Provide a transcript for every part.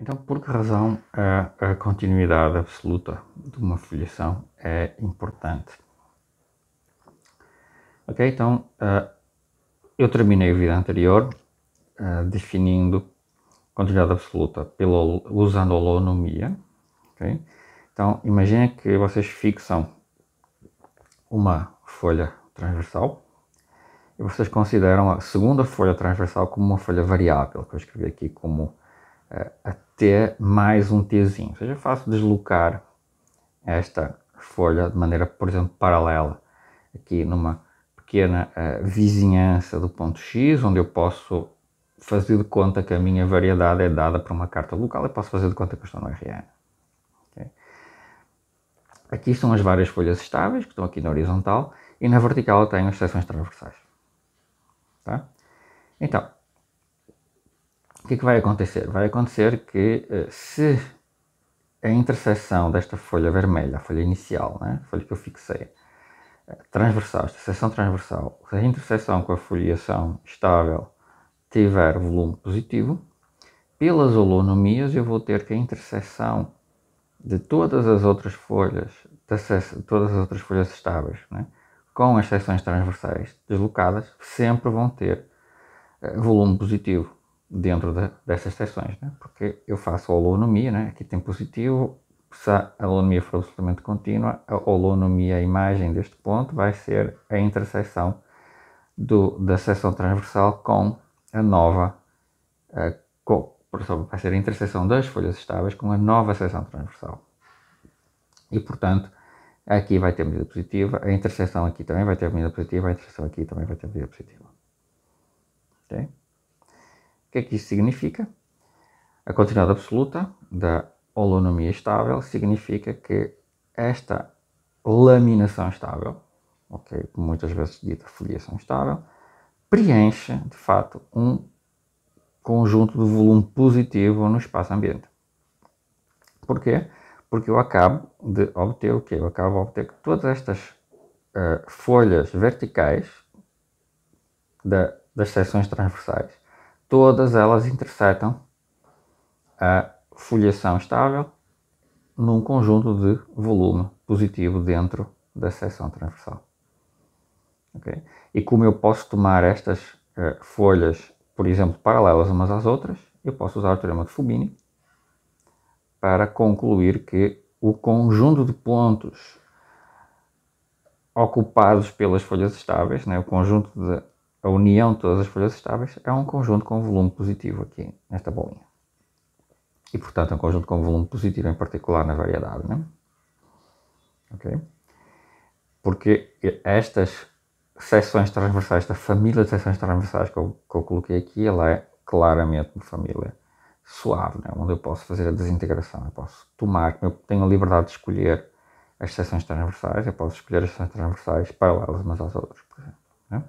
Então, por que razão a, a continuidade absoluta de uma filiação é importante? Ok, então uh, eu terminei o vídeo anterior uh, definindo continuidade absoluta pelo, usando holonomia. Okay? Então, imagine que vocês fixam uma folha transversal e vocês consideram a segunda folha transversal como uma folha variável, que eu escrevi aqui como até mais um Tzinho. Ou seja, faço deslocar esta folha de maneira, por exemplo, paralela aqui numa pequena uh, vizinhança do ponto X, onde eu posso fazer de conta que a minha variedade é dada por uma carta local e posso fazer de conta que eu estou no RN. Okay? Aqui são as várias folhas estáveis, que estão aqui na horizontal, e na vertical eu tenho as seções transversais. Tá? Então, que é que vai acontecer? Vai acontecer que eh, se a intersecção desta folha vermelha, a folha inicial, né, a folha que eu fixei, eh, transversal, esta seção transversal, se a intersecção com a foliação estável tiver volume positivo, pelas holonomias eu vou ter que a intersecção de todas as outras folhas, todas as outras folhas estáveis, né, com as seções transversais deslocadas, sempre vão ter eh, volume positivo dentro de, dessas seções, né? porque eu faço a holonomia, né? aqui tem positivo, se a holonomia for absolutamente contínua, a holonomia, a imagem deste ponto, vai ser a intersecção do, da seção transversal com a nova, uh, com, vai ser a intersecção das folhas estáveis com a nova seção transversal. E, portanto, aqui vai ter medida positiva, a intersecção aqui também vai ter medida positiva, a intersecção aqui também vai ter medida positiva. ok? O que é que isso significa? A continuidade absoluta da holonomia estável significa que esta laminação estável, ok, muitas vezes dita foliação estável, preenche de fato um conjunto de volume positivo no espaço ambiente. Porquê? Porque eu acabo de obter o que? Eu acabo de obter que todas estas uh, folhas verticais da, das seções transversais todas elas interceptam a foliação estável num conjunto de volume positivo dentro da seção transversal. Okay? E como eu posso tomar estas uh, folhas, por exemplo, paralelas umas às outras, eu posso usar o teorema de Fubini para concluir que o conjunto de pontos ocupados pelas folhas estáveis, né, o conjunto de a união de todas as folhas estáveis é um conjunto com volume positivo aqui nesta bolinha. E, portanto, é um conjunto com volume positivo, em particular na variedade, né? Porque estas seções transversais, esta família de seções transversais que eu, que eu coloquei aqui, ela é claramente uma família suave, né? onde eu posso fazer a desintegração, eu posso tomar, eu tenho a liberdade de escolher as seções transversais, eu posso escolher as seções transversais paralelas umas às outras, por exemplo. Né?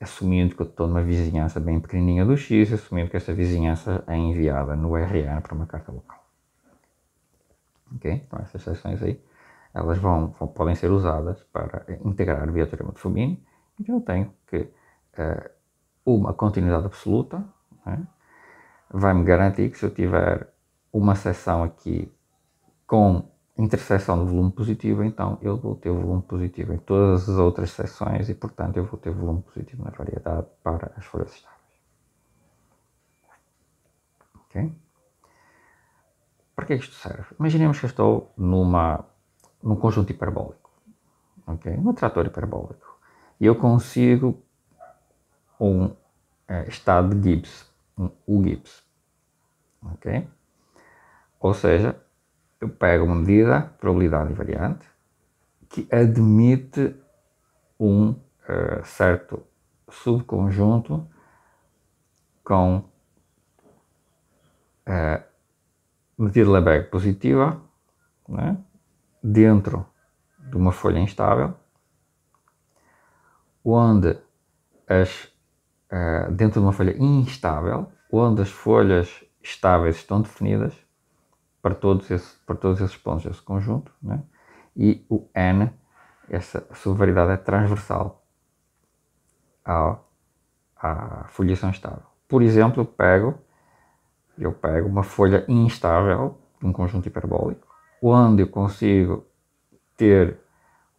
assumindo que eu estou numa vizinhança bem pequenininha do X, assumindo que essa vizinhança é enviada no RN para uma carta local. Ok? Então essas seções aí, elas vão, vão podem ser usadas para integrar via teorema de fubini. Então eu tenho que uh, uma continuidade absoluta né, vai me garantir que se eu tiver uma seção aqui com interseção do volume positivo, então eu vou ter volume positivo em todas as outras seções e, portanto, eu vou ter volume positivo na variedade para as folhas estáveis. Ok? Para que é isto serve? Imaginemos que eu estou numa, num conjunto hiperbólico, ok? Um trator hiperbólico. E eu consigo um é, estado de Gibbs, um U-Gibbs, ok? Ou seja, eu pego uma medida, probabilidade invariante, que admite um uh, certo subconjunto com uh, medida Lebesgue positiva né, dentro de uma folha instável, onde as, uh, dentro de uma folha instável, onde as folhas estáveis estão definidas para todos, esse, para todos esses pontos, esse conjunto, né? e o N, essa subvariedade é transversal à à folhação estável. Por exemplo, eu pego, eu pego uma folha instável de um conjunto hiperbólico, onde eu consigo ter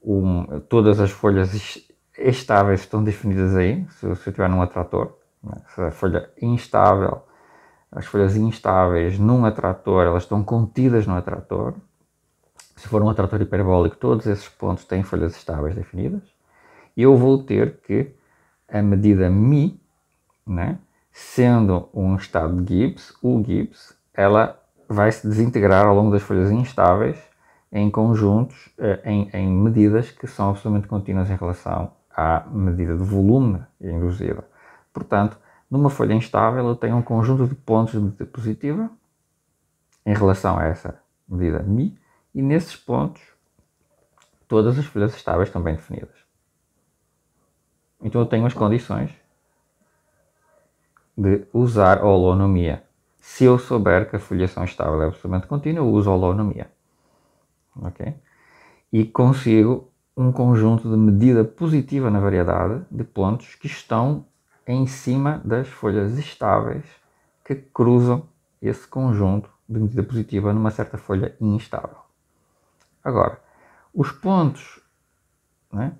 um, todas as folhas estáveis estão definidas aí, se, se eu tiver num atrator, né? se a folha instável as folhas instáveis num atrator, elas estão contidas no atrator. Se for um atrator hiperbólico, todos esses pontos têm folhas estáveis definidas. E eu vou ter que a medida mi, né, sendo um estado de Gibbs, o Gibbs, ela vai se desintegrar ao longo das folhas instáveis em conjuntos, eh, em, em medidas que são absolutamente contínuas em relação à medida de volume induzida. Portanto, numa folha instável, eu tenho um conjunto de pontos de medida positiva em relação a essa medida mi, e nesses pontos todas as folhas estáveis estão bem definidas. Então eu tenho as condições de usar holonomia. Se eu souber que a foliação estável é absolutamente contínua, eu uso holonomia. Ok? E consigo um conjunto de medida positiva na variedade de pontos que estão em cima das folhas estáveis que cruzam esse conjunto de medida positiva numa certa folha instável. Agora, os pontos né,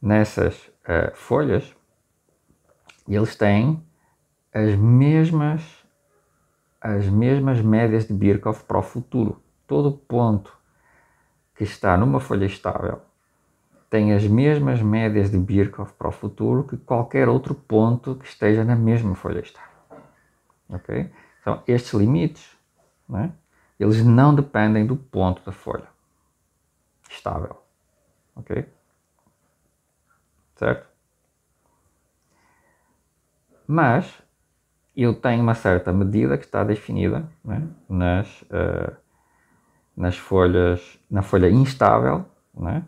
nessas uh, folhas, eles têm as mesmas as mesmas médias de Birkhoff para o futuro. Todo ponto que está numa folha estável tem as mesmas médias de Birkhoff para o futuro que qualquer outro ponto que esteja na mesma folha estável. Ok? Então, estes limites, né, eles não dependem do ponto da folha estável. Ok? Certo? Mas, eu tenho uma certa medida que está definida né, nas, uh, nas folhas, na folha instável, né,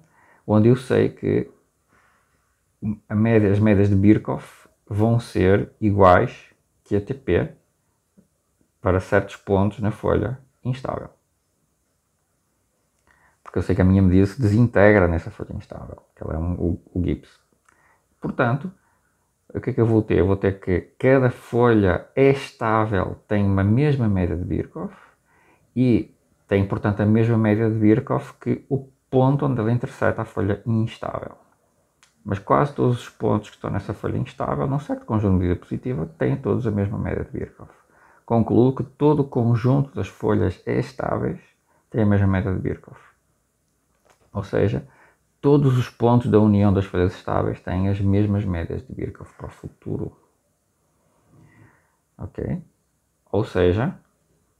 onde eu sei que média, as médias de Birkhoff vão ser iguais que a TP para certos pontos na folha instável. Porque eu sei que a minha medida se desintegra nessa folha instável, que ela é um, o, o Gibbs. Portanto, o que é que eu vou ter? Eu vou ter que cada folha é estável tem uma mesma média de Birkhoff e tem, portanto, a mesma média de Birkhoff que o ponto onde ele intercepta a folha instável. Mas quase todos os pontos que estão nessa folha instável, num certo conjunto de positiva, têm todos a mesma média de Birkhoff. Concluo que todo o conjunto das folhas é estáveis tem a mesma média de Birkhoff. Ou seja, todos os pontos da união das folhas estáveis têm as mesmas médias de Birkhoff para o futuro. Ok? Ou seja,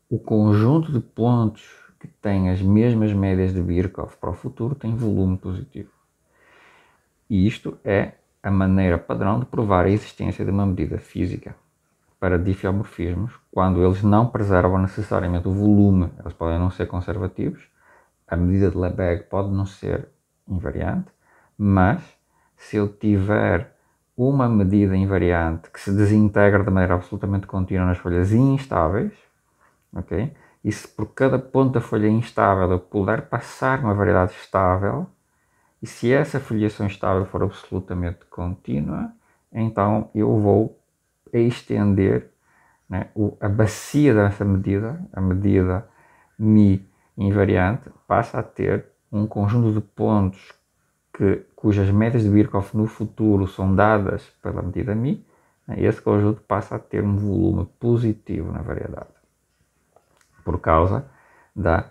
o conjunto de pontos que tem as mesmas médias de Birkhoff para o futuro tem volume positivo. E isto é a maneira padrão de provar a existência de uma medida física para difiomorfismos quando eles não preservam necessariamente o volume. Eles podem não ser conservativos, a medida de Lebesgue pode não ser invariante, mas se eu tiver uma medida invariante que se desintegra de maneira absolutamente contínua nas folhas instáveis, ok? e se por cada ponto da folha instável eu puder passar uma variedade estável, e se essa foliação estável for absolutamente contínua, então eu vou estender né, a bacia dessa medida, a medida mi invariante, passa a ter um conjunto de pontos que, cujas médias de Birkhoff no futuro são dadas pela medida mi, né, esse conjunto passa a ter um volume positivo na variedade por causa da,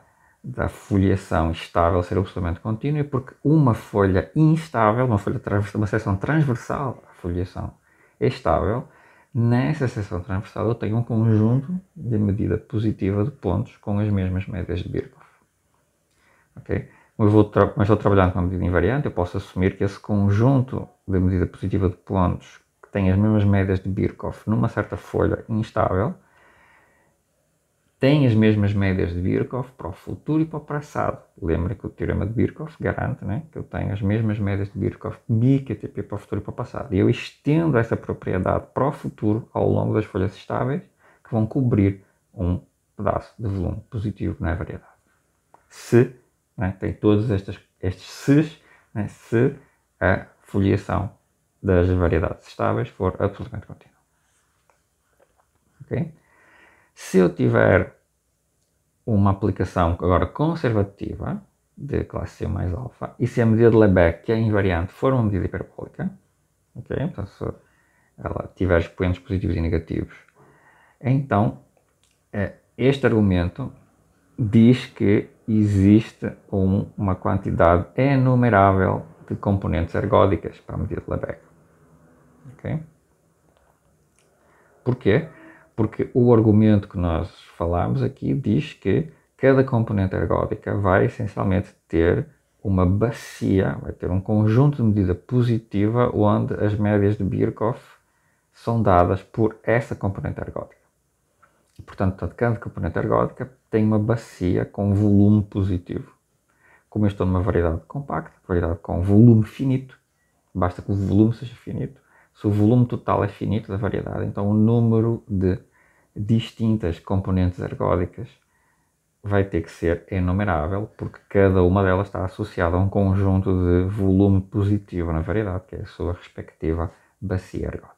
da foliação estável ser absolutamente contínua, porque uma folha instável, uma folha transversal, uma seção transversal a foliação é estável, nessa seção transversal eu tenho um conjunto de medida positiva de pontos com as mesmas médias de Birkhoff. ok Mas vou, vou trabalhando com a medida invariante, eu posso assumir que esse conjunto de medida positiva de pontos que tem as mesmas médias de Birkhoff numa certa folha instável têm as mesmas médias de Birkhoff para o futuro e para o passado. Lembra que o teorema de Birkhoff garante né, que eu tenho as mesmas médias de Birkhoff BQTP para o futuro e para o passado. E eu estendo essa propriedade para o futuro ao longo das folhas estáveis que vão cobrir um pedaço de volume positivo na variedade. Se, né, tem todos estes, estes ses, né, se a foliação das variedades estáveis for absolutamente contínua. Okay? Se eu tiver uma aplicação agora conservativa de classe C mais alfa e se a medida de Lebesgue, que é invariante, for uma medida hiperbólica, ok? Então, se ela tiver expoentes positivos e negativos, então eh, este argumento diz que existe um, uma quantidade enumerável de componentes ergódicas para a medida de Lebesgue, ok? Porquê? Porque o argumento que nós falámos aqui diz que cada componente ergódica vai essencialmente ter uma bacia, vai ter um conjunto de medida positiva onde as médias de Birkhoff são dadas por essa componente ergódica. portanto, cada componente ergódica tem uma bacia com volume positivo. Como eu estou numa variedade compacta, variedade com volume finito, basta que o volume seja finito. Se o volume total é finito da variedade, então o número de distintas componentes ergódicas vai ter que ser enumerável, porque cada uma delas está associada a um conjunto de volume positivo na variedade, que é a sua respectiva bacia ergódica.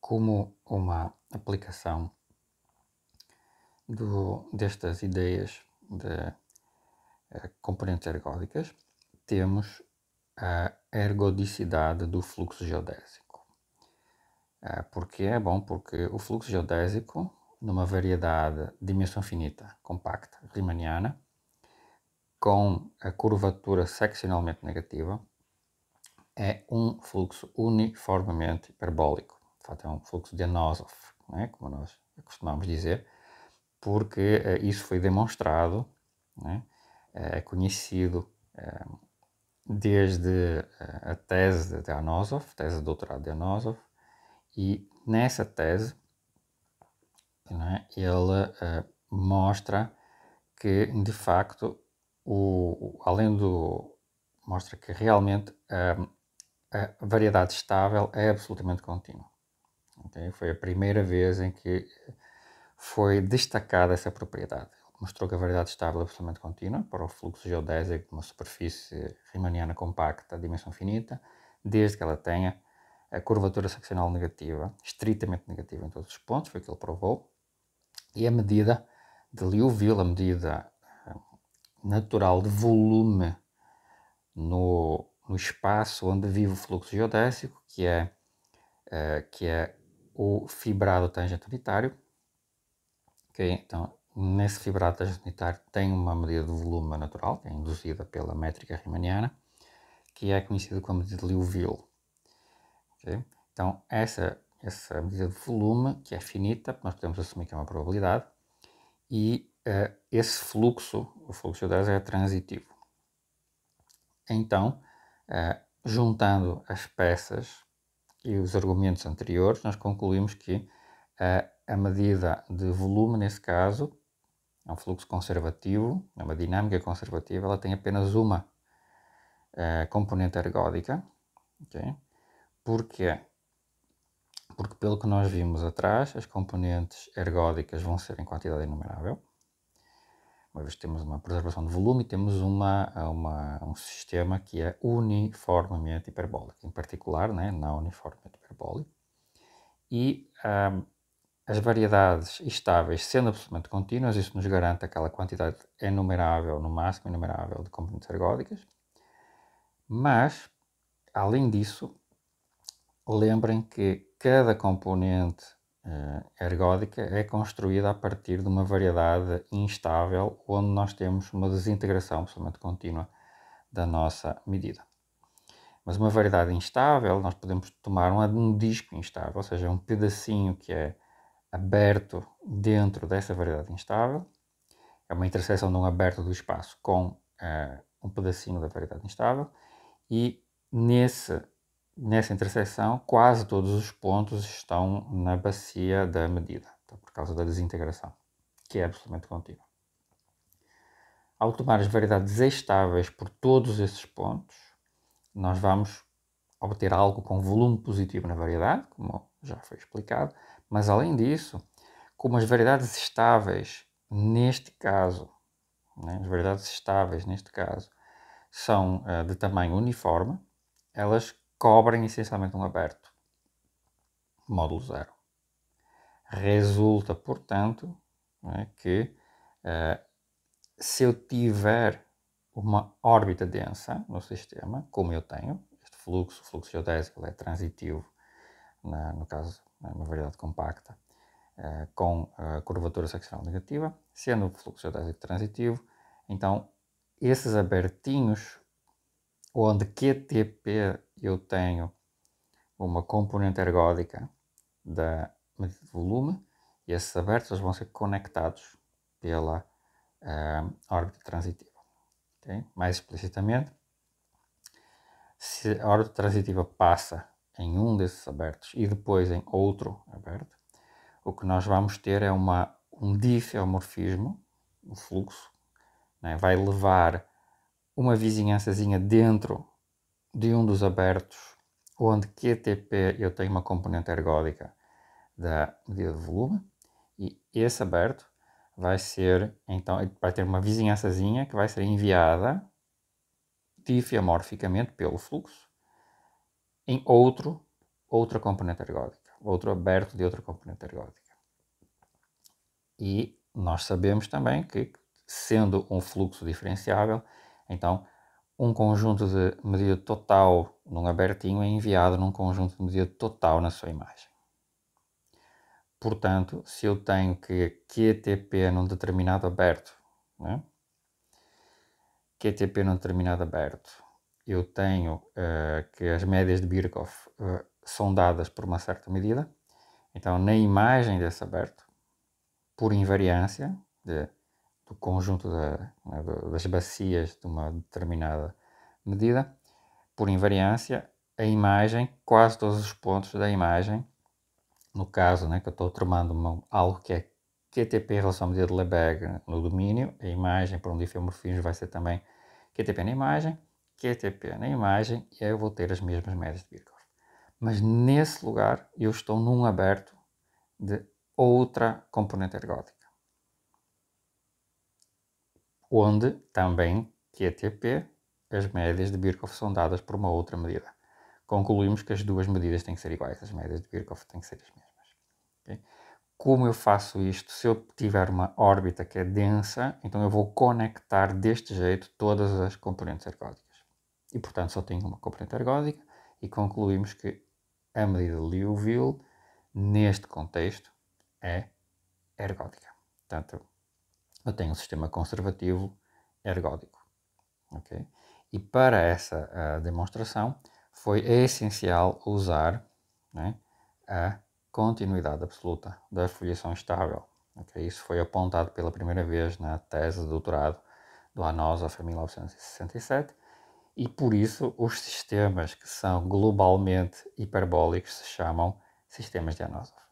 Como uma aplicação do, destas ideias de eh, componentes ergódicas, temos a ergodicidade do fluxo geodésico. Ah, porque é bom, porque o fluxo geodésico, numa variedade de dimensão finita, compacta, riemanniana, com a curvatura seccionalmente negativa, é um fluxo uniformemente hiperbólico. De fato, é um fluxo de Anosov, né, como nós costumamos dizer, porque eh, isso foi demonstrado, né, eh, é conhecido eh, desde a tese de Anosov, tese de doutorado de Anosov, e nessa tese, né, ele uh, mostra que, de facto, o, além do. mostra que realmente uh, a variedade estável é absolutamente contínua. Okay? Foi a primeira vez em que foi destacada essa propriedade. mostrou que a variedade estável é absolutamente contínua para o fluxo geodésico de uma superfície riemanniana compacta, dimensão finita, desde que ela tenha a curvatura seccional negativa, estritamente negativa em todos os pontos, foi o que ele provou, e a medida de Liouville, a medida eh, natural de volume no, no espaço onde vive o fluxo geodésico, que é, uh, que é o fibrado tangente unitário. Okay? Então, nesse fibrado tangente unitário tem uma medida de volume natural, que é induzida pela métrica riemanniana, que é conhecida como medida de Liouville. Então, essa, essa medida de volume, que é finita, nós podemos assumir que é uma probabilidade, e uh, esse fluxo, o fluxo de é transitivo. Então, uh, juntando as peças e os argumentos anteriores, nós concluímos que uh, a medida de volume, nesse caso, é um fluxo conservativo, é uma dinâmica conservativa, ela tem apenas uma componente ergódica, okay? Porquê? Porque, pelo que nós vimos atrás, as componentes ergódicas vão ser em quantidade inumerável. Uma vez que temos uma preservação de volume, temos uma, uma, um sistema que é uniformemente hiperbólico, em particular, né, não uniformemente hiperbólico. E um, as variedades estáveis sendo absolutamente contínuas, isso nos garante aquela quantidade enumerável, no máximo enumerável, de componentes ergódicas. Mas, além disso, lembrem que cada componente eh, ergódica é construída a partir de uma variedade instável, onde nós temos uma desintegração, absolutamente contínua, da nossa medida. Mas uma variedade instável, nós podemos tomar um disco instável, ou seja, um pedacinho que é aberto dentro dessa variedade instável, é uma interseção de um aberto do espaço com uh, um pedacinho da variedade instável, e nesse nessa interseção, quase todos os pontos estão na bacia da medida, tá? por causa da desintegração, que é absolutamente contínua. Ao tomar as variedades estáveis por todos esses pontos, nós vamos obter algo com volume positivo na variedade, como já foi explicado, mas além disso, como as variedades estáveis, neste caso, né, as variedades estáveis, neste caso, são uh, de tamanho uniforme, elas cobrem essencialmente um aberto, módulo zero. Resulta, portanto, né, que eh, se eu tiver uma órbita densa no sistema, como eu tenho, este fluxo, o fluxo geodésico, é transitivo, na, no caso, uma variedade compacta, eh, com curvatura seccional negativa, sendo o fluxo geodésico transitivo, então esses abertinhos onde QTP eu tenho uma componente ergódica da medida de volume e esses abertos vão ser conectados pela uh, órbita transitiva. Okay? Mais explicitamente, se a órbita transitiva passa em um desses abertos e depois em outro aberto, o que nós vamos ter é uma, um difeomorfismo, um fluxo, né? vai levar uma vizinhançazinha dentro de um dos abertos, onde QTP eu tenho uma componente ergódica da medida de volume, e esse aberto vai ser, então, vai ter uma vizinhançazinha que vai ser enviada difiamorficamente pelo fluxo em outro, outra componente ergódica, outro aberto de outra componente ergódica. E nós sabemos também que, sendo um fluxo diferenciável, então, um conjunto de medida total num abertinho é enviado num conjunto de medida total na sua imagem. Portanto, se eu tenho que QTP num determinado aberto, né? QTP num determinado aberto, eu tenho uh, que as médias de Birkhoff uh, são dadas por uma certa medida. Então, na imagem desse aberto, por invariância de do conjunto né, da, das bacias de uma determinada medida, por invariância, a imagem, quase todos os pontos da imagem, no caso né, que eu estou tomando uma, algo que é QTP em relação à medida de Lebesgue no domínio, a imagem por um difeomorfismo vai ser também QTP na imagem, QTP na imagem, e aí eu vou ter as mesmas médias de Birkhoff. Mas nesse lugar eu estou num aberto de outra componente ergótica onde também QTP as médias de Birkhoff são dadas por uma outra medida. Concluímos que as duas medidas têm que ser iguais, as médias de Birkhoff têm que ser as mesmas. Okay? Como eu faço isto? Se eu tiver uma órbita que é densa, então eu vou conectar deste jeito todas as componentes ergódicas. E, portanto, só tenho uma componente ergódica e concluímos que a medida de Liouville, neste contexto, é ergódica. Portanto, tem um sistema conservativo ergódico. Okay? E para essa uh, demonstração foi essencial usar né, a continuidade absoluta da foliação estável. Okay? Isso foi apontado pela primeira vez na tese de doutorado do Anosov em 1967 e por isso os sistemas que são globalmente hiperbólicos se chamam sistemas de Anosov.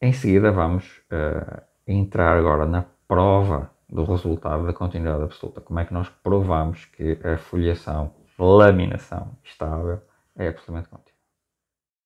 Em seguida, vamos uh, entrar agora na prova do resultado da continuidade absoluta. Como é que nós provamos que a foliação, laminação estável é absolutamente